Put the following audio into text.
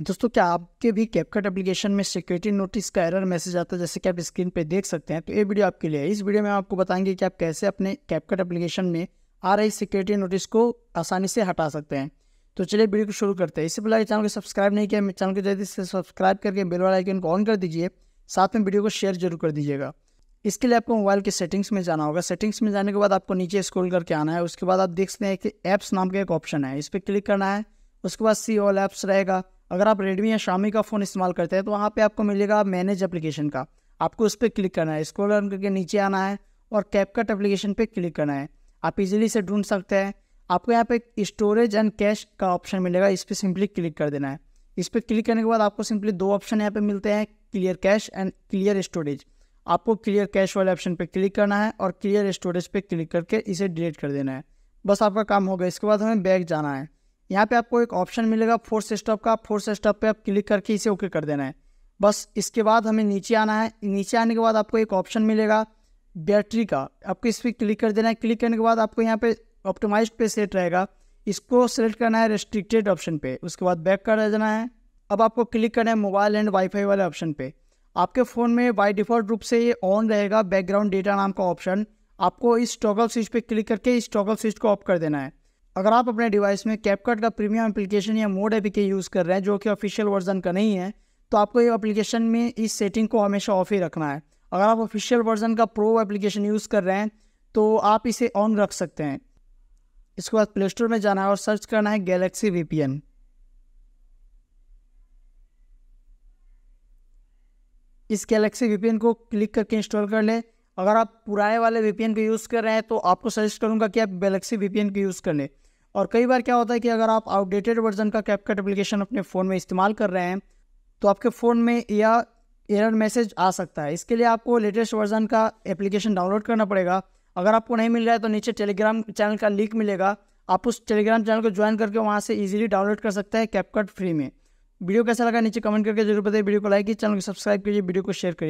दोस्तों क्या आपके भी कैपकट एप्लीकेशन में सिक्योरिटी नोटिस का एरर मैसेज आता है जैसे कि आप स्क्रीन पे देख सकते हैं तो ये वीडियो आपके लिए है इस वीडियो में हम आपको बताएंगे कि आप कैसे अपने कैपकट एप्लीकेशन में आ रही सिक्योरिटी नोटिस को आसानी से हटा सकते हैं तो चलिए वीडियो को शुरू करते हैं इससे पहले चैनल को सब्सक्राइब नहीं किया चैनल को जल्दी से सब्सक्राइब करके बेल वाला आइकन को ऑन कर दीजिए साथ में वीडियो को शेयर जरूर कर दीजिएगा इसके लिए आपको मोबाइल के सेटिंग्स में जाना होगा सेटिंग्स में जाने के बाद आपको नीचे स्क्रॉल करके आना है उसके बाद आप देख सकते हैं कि ऐप्स नाम का एक ऑप्शन है इस पर क्लिक करना है उसके बाद सी ऑल ऐप्स रहेगा अगर आप रेडमी या शामी का फ़ोन इस्तेमाल करते हैं तो वहाँ पर आपको मिलेगा मैनेज अप्लीकेशन का आपको उस पर क्लिक करना है स्क्रोल डाउन करके नीचे आना है और कैपकट एप्लीकेशन पर क्लिक करना है आप इजीली से ढूंढ सकते हैं आपको यहाँ पे स्टोरेज एंड कैश का ऑप्शन मिलेगा इस पर सिंपली क्लिक कर देना है इस पर क्लिक करने के बाद आपको सिंपली दो ऑप्शन यहाँ पे मिलते हैं clear cache and clear storage आपको क्लियर कैश वाले ऑप्शन पे क्लिक करना है और क्लियर स्टोरेज पे क्लिक करके इसे डिलीट कर देना है बस आपका काम होगा इसके बाद हमें बैग जाना है यहाँ पे आपको एक ऑप्शन मिलेगा फोर्स स्टॉप का फोर्स स्टॉप पे आप क्लिक करके इसे ओके कर देना है बस इसके बाद हमें नीचे आना है नीचे आने के बाद आपको एक ऑप्शन मिलेगा बैटरी का आपको इस पर क्लिक कर देना है क्लिक करने के बाद आपको यहाँ पे ऑप्टोमाइज पे सेट रहेगा इसको सेलेक्ट करना है रेस्ट्रिक्टेड ऑप्शन पे उसके बाद बैक कर देना है अब आपको क्लिक करना है मोबाइल एंड वाईफाई वाले ऑप्शन पे आपके फ़ोन में बाई डिफ़ॉल्ट रूप से ये ऑन रहेगा बैकग्राउंड डेटा नाम का ऑप्शन आपको इस टॉगल स्विच पे क्लिक करके इस टॉगल स्विच को ऑफ कर देना है अगर आप अपने डिवाइस में कैपकट का प्रीमियम एप्लीकेशन या मोड एपी के यूज़ कर रहे हैं जो कि ऑफिशियल वर्जन का नहीं है तो आपको ये एप्लीकेशन में इस सेटिंग को हमेशा ऑफ ही रखना है अगर आप ऑफिशियल वर्जन का प्रो एप्लीकेशन यूज़ कर रहे हैं तो आप इसे ऑन रख सकते हैं इसके बाद प्ले स्टोर में जाना है और सर्च करना है गैलेक्सी वी इस गैलेक्सी वी को क्लिक करके इंस्टॉल कर लें अगर आप पुराने वाले वी को यूज़ कर रहे हैं तो आपको सजेस्ट करूँगा कि आप गैलेक्सी वी को यूज़ कर लें और कई बार क्या होता है कि अगर आप आउटडेटेड वर्जन का कैपकट एप्लीकेशन अपने फ़ोन में इस्तेमाल कर रहे हैं तो आपके फ़ोन में या एरर मैसेज आ सकता है इसके लिए आपको लेटेस्ट वर्जन का एप्लीकेशन डाउनलोड करना पड़ेगा अगर आपको नहीं मिल रहा है तो नीचे टेलीग्राम चैनल का लिंक मिलेगा आप उस टेलीग्राम चैनल को ज्वाइन करके वहाँ से इजीली डाउनलोड कर सकते हैं कैपकट फ्री में वीडियो कैसा लगा नीचे कमेंट करके जरूर बताइए वीडियो को लाइक कीजिए चैनल को सब्सक्राइब कीजिए वीडियो को शेयर करिए